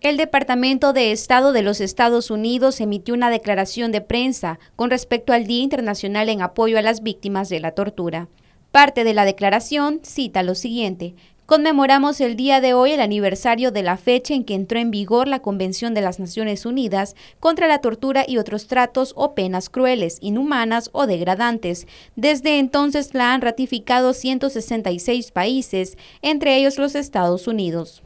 El Departamento de Estado de los Estados Unidos emitió una declaración de prensa con respecto al Día Internacional en apoyo a las víctimas de la tortura. Parte de la declaración cita lo siguiente. Conmemoramos el día de hoy el aniversario de la fecha en que entró en vigor la Convención de las Naciones Unidas contra la tortura y otros tratos o penas crueles, inhumanas o degradantes. Desde entonces la han ratificado 166 países, entre ellos los Estados Unidos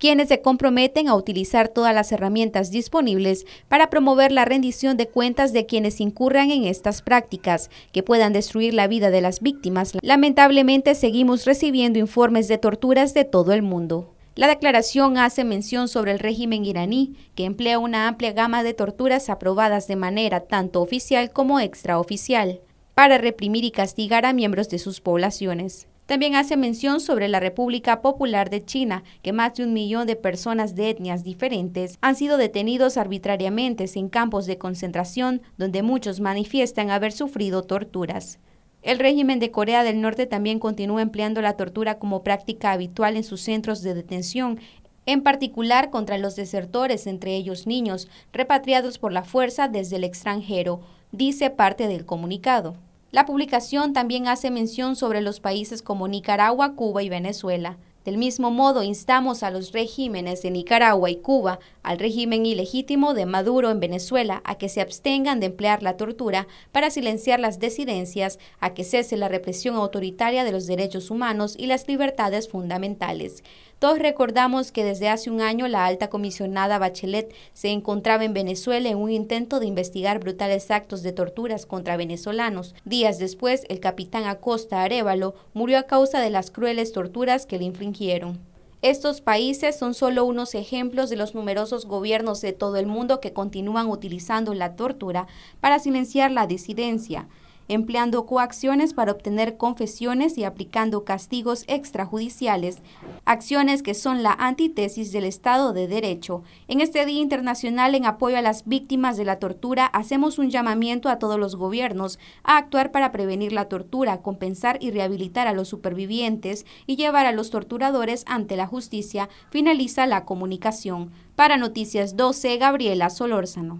quienes se comprometen a utilizar todas las herramientas disponibles para promover la rendición de cuentas de quienes incurran en estas prácticas, que puedan destruir la vida de las víctimas. Lamentablemente seguimos recibiendo informes de torturas de todo el mundo. La declaración hace mención sobre el régimen iraní, que emplea una amplia gama de torturas aprobadas de manera tanto oficial como extraoficial, para reprimir y castigar a miembros de sus poblaciones. También hace mención sobre la República Popular de China, que más de un millón de personas de etnias diferentes han sido detenidos arbitrariamente en campos de concentración donde muchos manifiestan haber sufrido torturas. El régimen de Corea del Norte también continúa empleando la tortura como práctica habitual en sus centros de detención, en particular contra los desertores, entre ellos niños, repatriados por la fuerza desde el extranjero, dice parte del comunicado. La publicación también hace mención sobre los países como Nicaragua, Cuba y Venezuela. Del mismo modo, instamos a los regímenes de Nicaragua y Cuba, al régimen ilegítimo de Maduro en Venezuela, a que se abstengan de emplear la tortura para silenciar las disidencias, a que cese la represión autoritaria de los derechos humanos y las libertades fundamentales. Todos recordamos que desde hace un año la alta comisionada Bachelet se encontraba en Venezuela en un intento de investigar brutales actos de torturas contra venezolanos. Días después, el capitán Acosta Arevalo murió a causa de las crueles torturas que le estos países son solo unos ejemplos de los numerosos gobiernos de todo el mundo que continúan utilizando la tortura para silenciar la disidencia, empleando coacciones para obtener confesiones y aplicando castigos extrajudiciales, acciones que son la antítesis del Estado de Derecho. En este Día Internacional en apoyo a las víctimas de la tortura, hacemos un llamamiento a todos los gobiernos a actuar para prevenir la tortura, compensar y rehabilitar a los supervivientes y llevar a los torturadores ante la justicia, finaliza la comunicación. Para Noticias 12, Gabriela Solórzano.